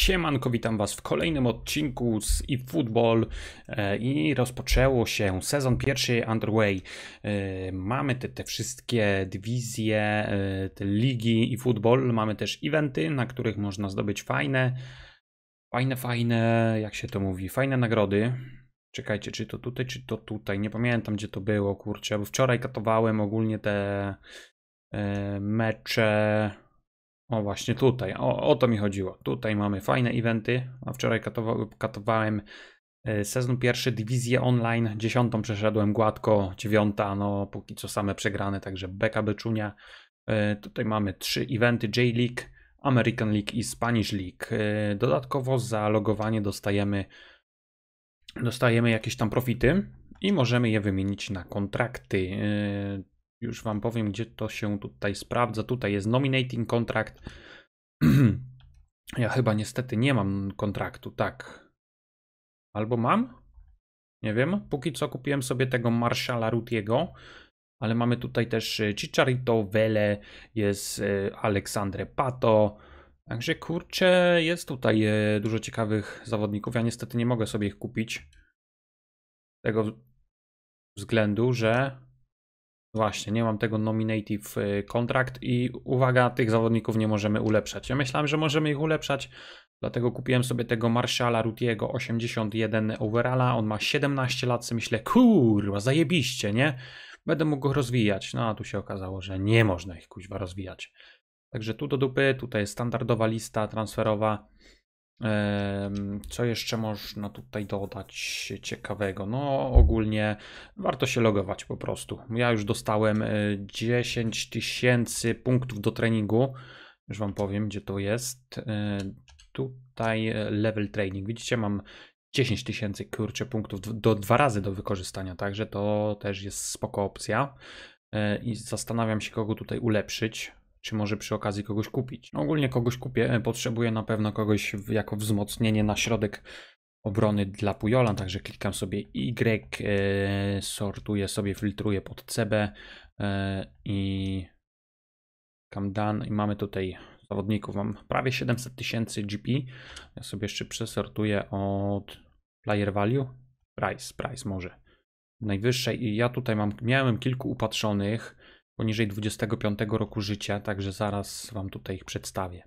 Siemanko, witam Was w kolejnym odcinku z eFootball e, i rozpoczęło się sezon pierwszy underway. E, mamy te, te wszystkie dywizje, e, te ligi i football, mamy też eventy, na których można zdobyć fajne, fajne, fajne, jak się to mówi, fajne nagrody. Czekajcie, czy to tutaj, czy to tutaj, nie pamiętam gdzie to było, kurczę, bo wczoraj katowałem ogólnie te mecze o właśnie tutaj, o, o to mi chodziło. Tutaj mamy fajne eventy, a wczoraj katowa katowałem e, sezon pierwszy, dywizję online, dziesiątą przeszedłem gładko, dziewiąta, no póki co same przegrane, także beka beczunia. E, tutaj mamy trzy eventy J-League, American League i Spanish League. E, dodatkowo za logowanie dostajemy, dostajemy jakieś tam profity i możemy je wymienić na kontrakty. Już wam powiem, gdzie to się tutaj sprawdza. Tutaj jest nominating kontrakt. ja chyba niestety nie mam kontraktu, tak. Albo mam? Nie wiem. Póki co kupiłem sobie tego Marszala Rutiego, ale mamy tutaj też e, Chicharito, Vele, jest e, Aleksandre Pato. Także kurczę, jest tutaj e, dużo ciekawych zawodników. Ja niestety nie mogę sobie ich kupić. Z tego względu, że Właśnie, nie mam tego nominative kontrakt y, i uwaga, tych zawodników nie możemy ulepszać. Ja myślałem, że możemy ich ulepszać, dlatego kupiłem sobie tego Marszala Rutiego 81 overalla, on ma 17 lat, myślę, kurwa, zajebiście, nie? Będę mógł go rozwijać, no a tu się okazało, że nie można ich kuźwa rozwijać. Także tu do dupy, tutaj standardowa lista transferowa. Co jeszcze można tutaj dodać ciekawego? No, ogólnie warto się logować po prostu. Ja już dostałem 10 e, tysięcy punktów do treningu. Już Wam powiem, gdzie to jest. E, tutaj e, level training. Widzicie, mam 10 tysięcy kurcze punktów do dwa razy do wykorzystania, także to też jest spoko opcja. I zastanawiam się, kogo tutaj ulepszyć czy może przy okazji kogoś kupić. No, ogólnie kogoś kupię, e, potrzebuję na pewno kogoś jako wzmocnienie na środek obrony dla Pujola, także klikam sobie Y, e, sortuję sobie, filtruję pod CB e, i klikam dan i mamy tutaj zawodników, mam prawie 700 tysięcy GP, ja sobie jeszcze przesortuję od player value, price, price może najwyższej i ja tutaj mam, miałem kilku upatrzonych, poniżej 25 roku życia, także zaraz Wam tutaj ich przedstawię.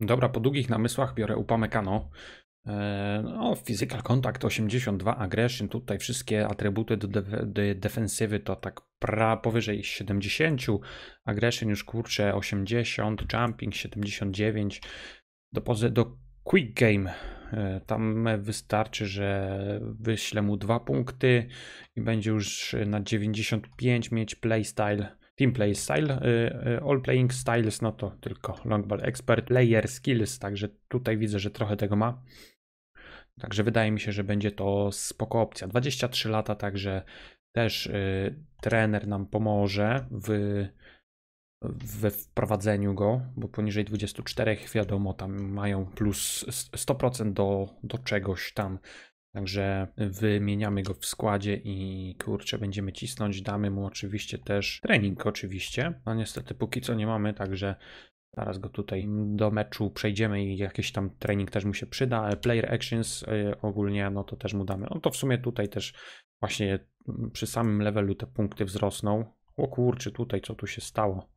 Dobra, po długich namysłach biorę Upamecano. E, no, physical contact 82, aggression, tutaj wszystkie atrybuty do, de defensywy to tak pra powyżej 70, aggression już kurczę 80, jumping 79, do, do quick game e, tam wystarczy, że wyślę mu dwa punkty i będzie już na 95 mieć playstyle Team Play Style, y, y, All Playing Styles, no to tylko Longball Expert, Layer Skills, także tutaj widzę, że trochę tego ma. Także wydaje mi się, że będzie to spoko opcja. 23 lata, także też y, trener nam pomoże w, we wprowadzeniu go, bo poniżej 24 wiadomo, tam mają plus 100% do, do czegoś tam Także wymieniamy go w składzie i kurczę, będziemy cisnąć. Damy mu oczywiście też trening, oczywiście. No niestety póki co nie mamy, także Zaraz go tutaj do meczu przejdziemy i jakiś tam trening też mu się przyda. E, player actions e, ogólnie, no to też mu damy. No to w sumie tutaj też właśnie przy samym levelu te punkty wzrosną. O kurczę, tutaj co tu się stało?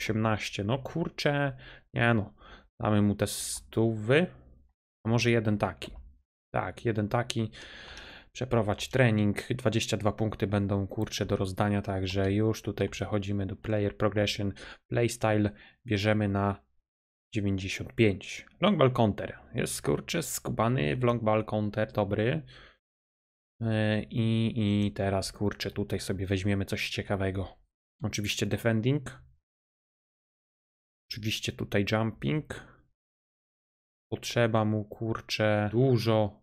18, no kurczę, nie no. Damy mu te stówy, a może jeden taki. Tak, jeden taki. Przeprowadź trening. 22 punkty będą kurcze do rozdania, także już tutaj przechodzimy do Player Progression. Playstyle bierzemy na 95. Long ball counter. Jest kurcze skubany w long ball counter, dobry. E, I, I teraz kurczę, tutaj sobie weźmiemy coś ciekawego. Oczywiście defending. Oczywiście tutaj jumping. Potrzeba mu kurczę dużo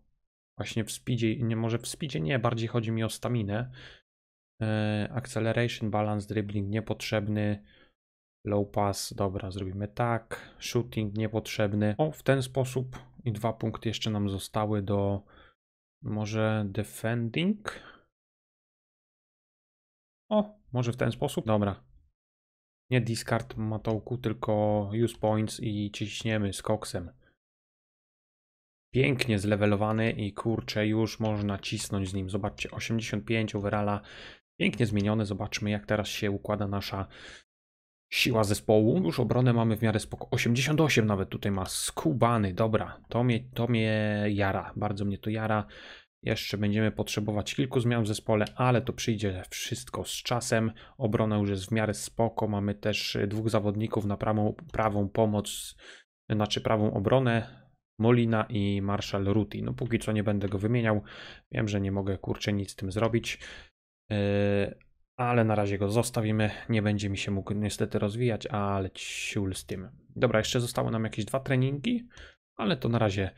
Właśnie w speedzie, nie może w speedzie nie, bardziej chodzi mi o staminę. E, acceleration, balance, dribbling niepotrzebny. Low pass, dobra, zrobimy tak. Shooting niepotrzebny. O, w ten sposób i dwa punkty jeszcze nam zostały do może defending. O, może w ten sposób? Dobra. Nie discard matołku, tylko use points i ciśniemy z koksem. Pięknie zlewelowany i kurczę, już można cisnąć z nim. Zobaczcie, 85 overalla, pięknie zmieniony. Zobaczmy, jak teraz się układa nasza siła zespołu. Już obronę mamy w miarę spoko. 88 nawet tutaj ma skubany. Dobra, to mnie, to mnie jara. Bardzo mnie to jara. Jeszcze będziemy potrzebować kilku zmian w zespole, ale to przyjdzie wszystko z czasem. Obrona już jest w miarę spoko. Mamy też dwóch zawodników na prawą, prawą pomoc, znaczy prawą obronę. Molina i Marshall Ruti. No póki co nie będę go wymieniał. Wiem, że nie mogę kurczę nic z tym zrobić. E, ale na razie go zostawimy. Nie będzie mi się mógł niestety rozwijać, ale ciul z tym. Dobra, jeszcze zostały nam jakieś dwa treningi, ale to na razie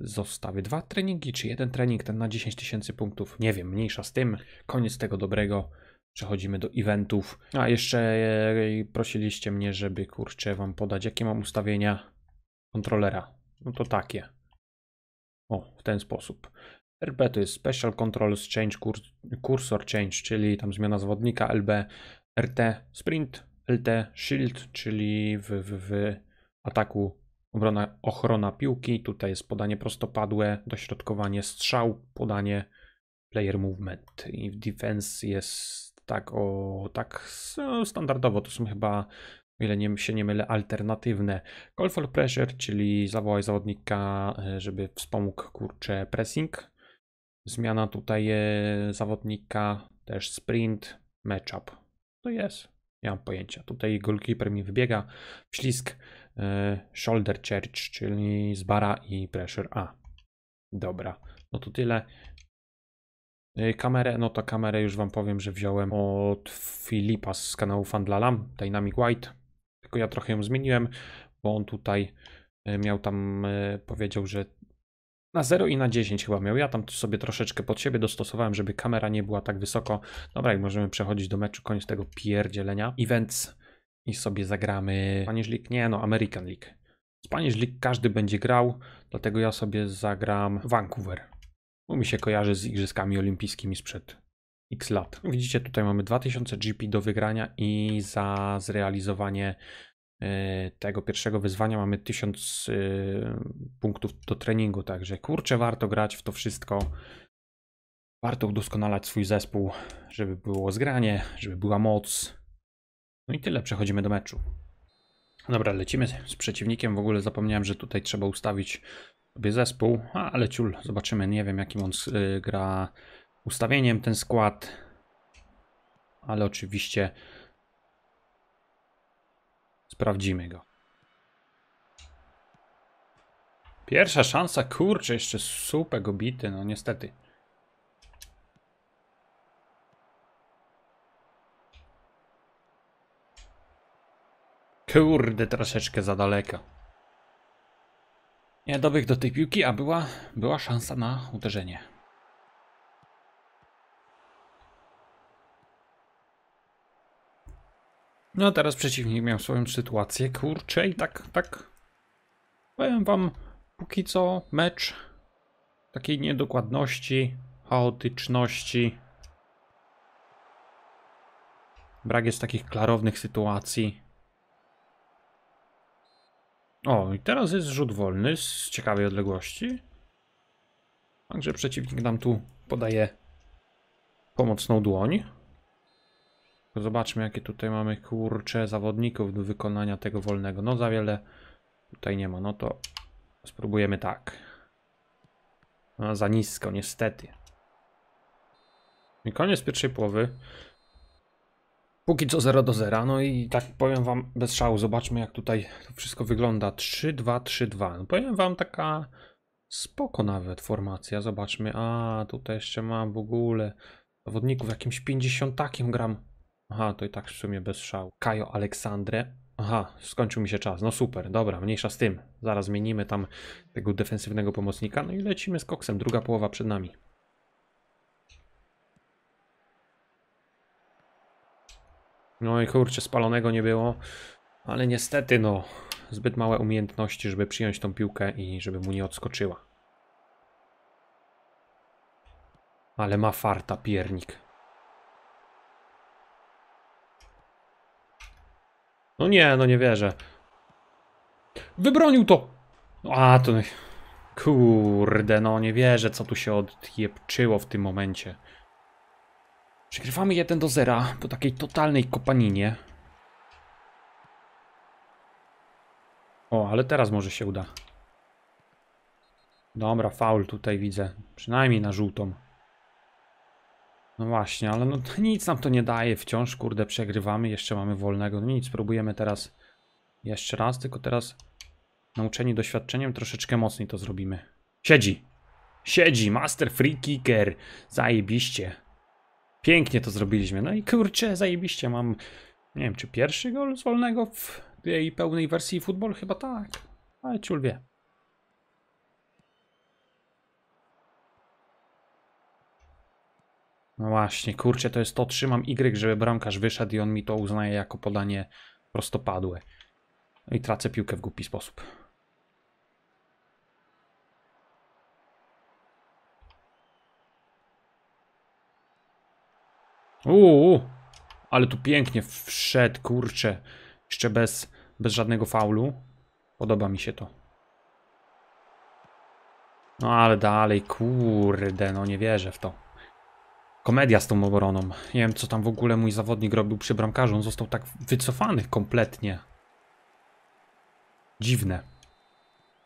zostawię. Dwa treningi czy jeden trening, ten na 10 tysięcy punktów. Nie wiem, mniejsza z tym. Koniec tego dobrego. Przechodzimy do eventów. A jeszcze e, prosiliście mnie, żeby kurczę wam podać, jakie mam ustawienia kontrolera. No to takie. O, w ten sposób. RB to jest Special Controls Change Cursor Change, czyli tam zmiana zwodnika, LB RT Sprint, LT Shield, czyli w, w, w ataku obrona, ochrona piłki, tutaj jest podanie prostopadłe, dośrodkowanie strzał, podanie player movement i w defense jest tak o tak standardowo, to są chyba ile nie, się nie mylę, alternatywne. Call for pressure, czyli zawołaj zawodnika, e, żeby wspomógł kurczę pressing. Zmiana tutaj e, zawodnika, też sprint, matchup. To jest, nie mam pojęcia. Tutaj goalkeeper mi wybiega, ślisk, e, shoulder church, czyli z bara i pressure A. Dobra, no to tyle. Kamerę, no to kamerę już wam powiem, że wziąłem od Filipa z kanału Fandlalam, Dynamic White ja trochę ją zmieniłem, bo on tutaj e, miał tam, e, powiedział, że na 0 i na 10 chyba miał. Ja tam sobie troszeczkę pod siebie dostosowałem, żeby kamera nie była tak wysoko. Dobra, i możemy przechodzić do meczu, koniec tego pierdzielenia. Events i sobie zagramy Spanish League, nie no, American League. Spanish League każdy będzie grał, dlatego ja sobie zagram Vancouver. Bo mi się kojarzy z igrzyskami olimpijskimi sprzed x lat. Widzicie, tutaj mamy 2000 GP do wygrania i za zrealizowanie e, tego pierwszego wyzwania mamy 1000 e, punktów do treningu, także kurczę, warto grać w to wszystko. Warto udoskonalać swój zespół, żeby było zgranie, żeby była moc. No i tyle, przechodzimy do meczu. Dobra, lecimy z przeciwnikiem. W ogóle zapomniałem, że tutaj trzeba ustawić sobie zespół, ale ciul, zobaczymy. Nie wiem, jakim on e, gra ustawieniem ten skład, ale oczywiście sprawdzimy go. Pierwsza szansa, kurczę, jeszcze go bity, no niestety. Kurde, troszeczkę za daleko. Nie dobiegł do tej piłki, a była, była szansa na uderzenie. No teraz przeciwnik miał swoją sytuację, kurczę i tak, tak. Powiem wam, póki co mecz takiej niedokładności, chaotyczności. Brak jest takich klarownych sytuacji. O, i teraz jest rzut wolny z ciekawej odległości. Także przeciwnik nam tu podaje pomocną dłoń. Zobaczmy, jakie tutaj mamy kurcze zawodników do wykonania tego wolnego. No za wiele tutaj nie ma. No to spróbujemy tak. No, za nisko, niestety. I koniec pierwszej połowy. Póki co 0 do 0. No i tak powiem wam bez szału. Zobaczmy, jak tutaj to wszystko wygląda. 3-2-3-2. No powiem wam taka spoko nawet formacja. Zobaczmy. A, tutaj jeszcze mam w ogóle zawodników jakimś pięćdziesiątakiem gram. Aha, to i tak w sumie bez szału. Kajo Aleksandrę. Aha, skończył mi się czas. No super, dobra, mniejsza z tym. Zaraz zmienimy tam tego defensywnego pomocnika. No i lecimy z koksem. Druga połowa przed nami. No i kurczę, spalonego nie było. Ale niestety, no, zbyt małe umiejętności, żeby przyjąć tą piłkę i żeby mu nie odskoczyła. Ale ma farta piernik. No nie, no nie wierzę. Wybronił to! No a, to... No- kurde, no nie wierzę, co tu się odjepczyło w tym momencie. Przegrywamy 1 do zera po takiej totalnej kopaninie. O, ale teraz może się uda. Dobra, faul tutaj widzę. Przynajmniej na żółtą. No właśnie, ale no nic nam to nie daje. Wciąż, kurde, przegrywamy. Jeszcze mamy wolnego. No nic, spróbujemy teraz jeszcze raz, tylko teraz nauczeni doświadczeniem troszeczkę mocniej to zrobimy. Siedzi! Siedzi! Master Free Kicker! Zajebiście! Pięknie to zrobiliśmy. No i kurczę, zajebiście. Mam, nie wiem, czy pierwszy gol z wolnego w tej pełnej wersji futbol? Chyba tak. Ale ciul wie. No właśnie, kurczę, to jest to, trzymam Y, żeby bramkarz wyszedł i on mi to uznaje jako podanie prostopadłe. I tracę piłkę w głupi sposób. Uuu, ale tu pięknie wszedł, kurczę. Jeszcze bez, bez żadnego faulu. Podoba mi się to. No ale dalej, kurde, no nie wierzę w to komedia z tą obroną. Nie wiem, co tam w ogóle mój zawodnik robił przy bramkarzu. On został tak wycofany kompletnie. Dziwne.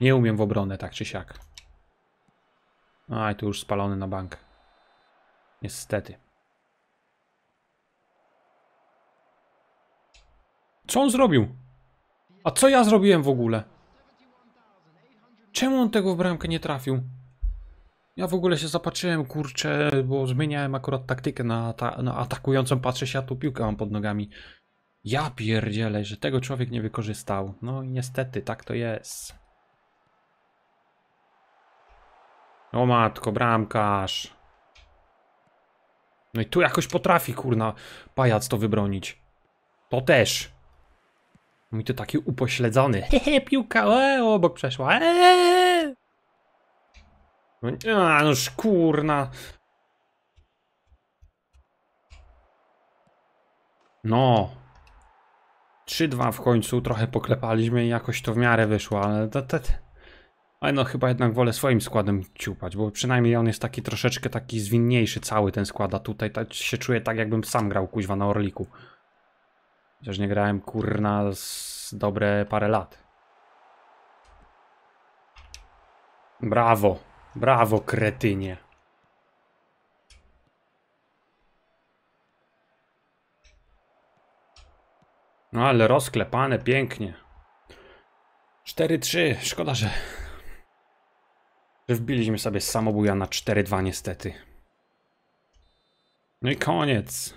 Nie umiem w obronę tak czy siak. Aj, tu już spalony na bank. Niestety. Co on zrobił? A co ja zrobiłem w ogóle? Czemu on tego w bramkę nie trafił? Ja w ogóle się zapatrzyłem, kurczę, bo zmieniałem akurat taktykę na, ta, na atakującą, patrzę się, a tu piłkę mam pod nogami. Ja pierdzielę, że tego człowiek nie wykorzystał. No i niestety, tak to jest. O matko, bramkarz. No i tu jakoś potrafi, kurna, pajac to wybronić. To też. Mój to taki upośledzony. Hehe, piłka, o, e, obok przeszła. Eee. No, no kurna. No. 3-2 w końcu, trochę poklepaliśmy i jakoś to w miarę wyszło, ale to, to, ale no chyba jednak wolę swoim składem ciupać, bo przynajmniej on jest taki troszeczkę taki zwinniejszy cały ten skład, a tutaj tak się czuję tak jakbym sam grał kuźwa na Orliku. Chociaż nie grałem kurna z dobre parę lat. Brawo. Brawo, kretynie. No ale rozklepane pięknie. 4-3, szkoda, że... że wbiliśmy sobie samobuja na 4-2 niestety. No i koniec.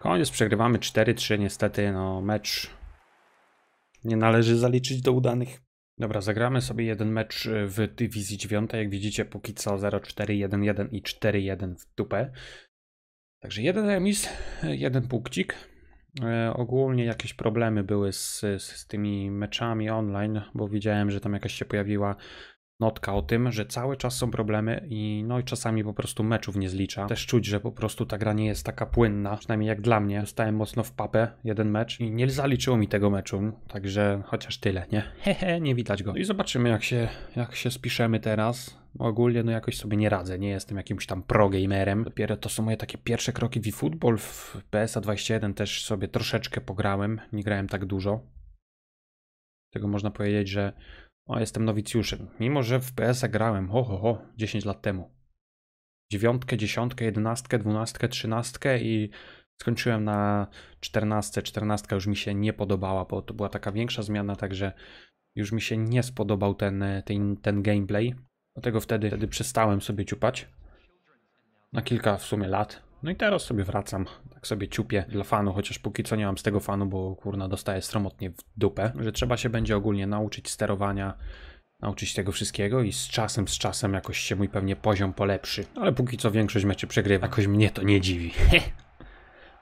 Koniec, przegrywamy 4-3 niestety, no mecz nie należy zaliczyć do udanych. Dobra, zagramy sobie jeden mecz y, w dywizji 9. Jak widzicie, póki co 0-4-1-1 i 4-1 w dupę. Także jeden remis, jeden punkcik. Y, ogólnie jakieś problemy były z, z, tymi meczami online, bo widziałem, że tam jakaś się pojawiła notka o tym, że cały czas są problemy i no i czasami po prostu meczów nie zlicza. Też czuć, że po prostu ta gra nie jest taka płynna, przynajmniej jak dla mnie. Stałem mocno w papę jeden mecz i nie zaliczyło mi tego meczu, także chociaż tyle, nie? Hehe, nie widać go. No I zobaczymy jak się, jak się spiszemy teraz ogólnie no jakoś sobie nie radzę, nie jestem jakimś tam pro-gamerem. Dopiero to są moje takie pierwsze kroki w eFootball, w PSA 21 też sobie troszeczkę pograłem, nie grałem tak dużo. Tego można powiedzieć, że o, jestem nowicjuszem. Mimo, że w PS-a grałem, ho, ho, ho, 10 lat temu. Dziewiątkę, dziesiątkę, jedenastkę, dwunastkę, trzynastkę i skończyłem na czternastce. Czternastka już mi się nie podobała, bo to była taka większa zmiana, także już mi się nie spodobał ten, e, ten, ten gameplay. Dlatego wtedy, wtedy przestałem sobie ciupać. Na kilka w sumie lat. No i teraz sobie wracam tak sobie ciupię dla fanu, chociaż póki co nie mam z tego fanu, bo kurna dostaję stromotnie w dupę, że trzeba się będzie ogólnie nauczyć sterowania, nauczyć tego wszystkiego i z czasem, z czasem jakoś się mój pewnie poziom polepszy. Ale póki co większość meczy przegrywa, jakoś mnie to nie dziwi.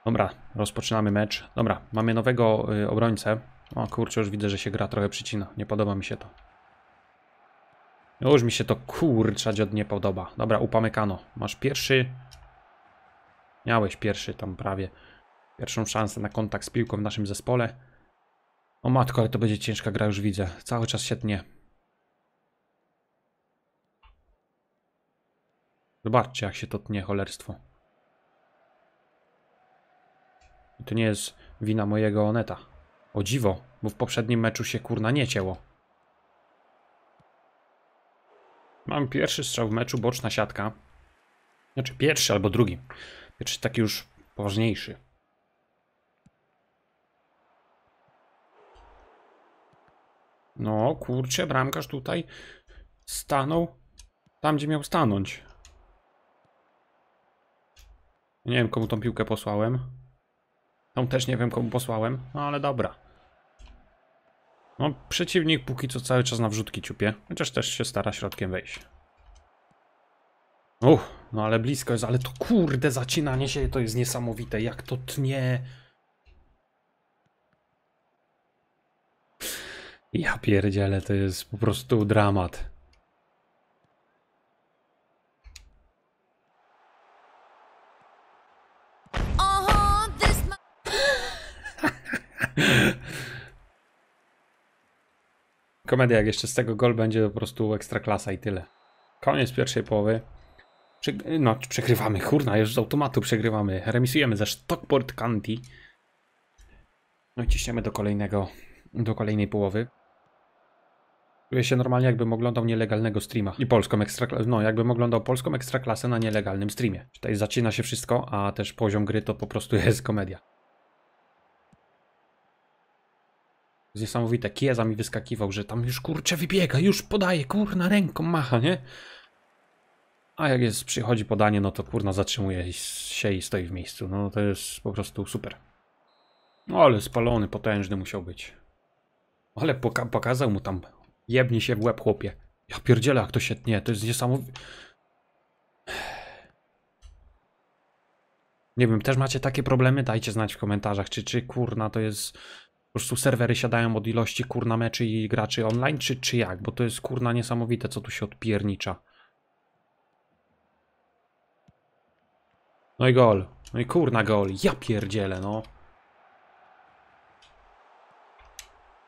Dobra, rozpoczynamy mecz. Dobra, mamy nowego y, obrońcę. O kurczę, już widzę, że się gra trochę przycina. Nie podoba mi się to. Już mi się to kurczać od nie podoba. Dobra, upamykano. Masz pierwszy Miałeś pierwszy tam prawie pierwszą szansę na kontakt z piłką w naszym zespole. O matko, ale to będzie ciężka gra, już widzę. Cały czas się tnie. Zobaczcie, jak się to tnie cholerstwo. I to nie jest wina mojego Oneta. O dziwo, bo w poprzednim meczu się kurna nie cięło. Mam pierwszy strzał w meczu, boczna siatka. Znaczy pierwszy albo drugi. Czy taki już poważniejszy. No, kurczę, bramkarz tutaj stanął tam, gdzie miał stanąć. Nie wiem, komu tą piłkę posłałem. Tam też nie wiem, komu posłałem, no ale dobra. No, przeciwnik póki co cały czas na wrzutki ciupie, chociaż też się stara środkiem wejść. Uch, no ale blisko jest, ale to kurde zacinanie się to jest niesamowite, jak to tnie. Ja pierdzielę, to jest po prostu dramat. Komedia, jak jeszcze z tego gol będzie po prostu ekstra klasa i tyle. Koniec pierwszej połowy no, przegrywamy, kurna, już z automatu przegrywamy. Remisujemy ze Stockport County. No i ciśniemy do kolejnego, do kolejnej połowy. Czuję się normalnie, jakbym oglądał nielegalnego streama. I polską ekstraklasę, no jakbym oglądał polską ekstraklasę na nielegalnym streamie. Tutaj zaczyna się wszystko, a też poziom gry to po prostu jest komedia. niesamowite, Kieza mi wyskakiwał, że tam już kurczę wybiega, już podaje, kurna ręką macha, nie? A jak jest, przychodzi podanie, no to kurna zatrzymuje się i stoi w miejscu. No to jest po prostu super. No ale spalony, potężny musiał być. Ale poka pokazał mu tam. Jebnie się w łeb, chłopie. Ja pierdzielę, jak to się tnie. To jest niesamowite. Nie wiem, też macie takie problemy? Dajcie znać w komentarzach, czy, czy kurna to jest... Po prostu serwery siadają od ilości kurna meczy i graczy online, czy, czy jak? Bo to jest kurna niesamowite, co tu się odpiernicza. No i gol. No i kurna gol. Ja pierdzielę, no.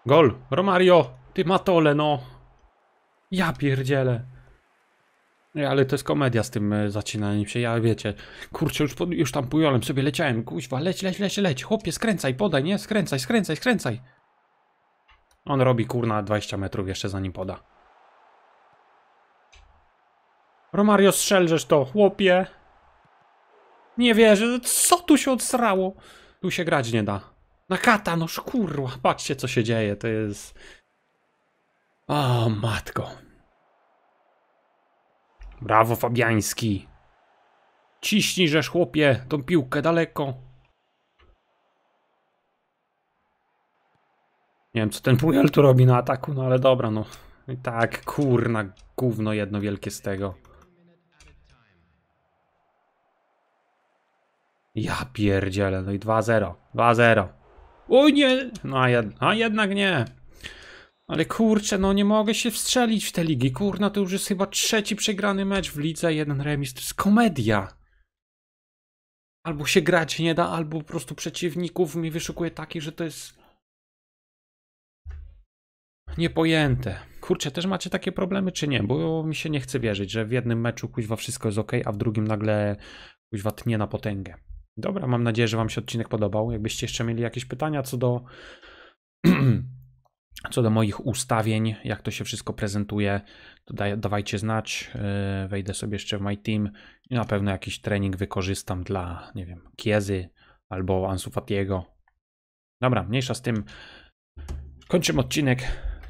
Gol. Romario. Ty matole, no. Ja pierdzielę. Nie, ale to jest komedia z tym e, zacinaniem się, ja wiecie. Kurczę, już, już tam pujolem sobie leciałem. Kuźwa, leć, leć, leć, leć. Chłopie, skręcaj, podaj, nie? Skręcaj, skręcaj, skręcaj. On robi kurna 20 metrów jeszcze zanim poda. Romario, strzelżesz to, chłopie. Nie wierzę, co tu się odsrało? Tu się grać nie da. Na kata, noż kurwa, patrzcie co się dzieje, to jest... O, matko. Brawo, Fabiański. Ciśnij, żeż chłopie, tą piłkę daleko. Nie wiem, co ten Pujel tu robi na ataku, no ale dobra, no. I tak, kurna, gówno jedno wielkie z tego. Ja pierdzielę, no i 2-0, 2-0. Oj nie, no a, jed a, jednak nie. Ale kurczę, no nie mogę się wstrzelić w te ligi. Kurna, to już jest chyba trzeci przegrany mecz w lidze, jeden remis. To jest komedia. Albo się grać nie da, albo po prostu przeciwników mi wyszukuje taki, że to jest niepojęte. Kurczę, też macie takie problemy czy nie? Bo mi się nie chce wierzyć, że w jednym meczu kuźwa wszystko jest ok, a w drugim nagle kuźwa tnie na potęgę. Dobra, mam nadzieję, że Wam się odcinek podobał. Jakbyście jeszcze mieli jakieś pytania co do, co do moich ustawień, jak to się wszystko prezentuje, to daj, dawajcie znać. Yy, wejdę sobie jeszcze w My Team i na pewno jakiś trening wykorzystam dla, nie wiem, Kiezy albo Ansu Fatiego. Dobra, mniejsza z tym. Kończymy odcinek.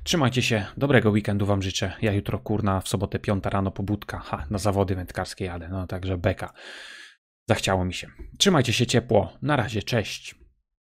Trzymajcie się, dobrego weekendu wam życzę. Ja jutro, kurna, w sobotę piąta rano pobudka. Ha, na zawody wędkarskie jadę, no także beka. Zachciało mi się. Trzymajcie się ciepło. Na razie, cześć.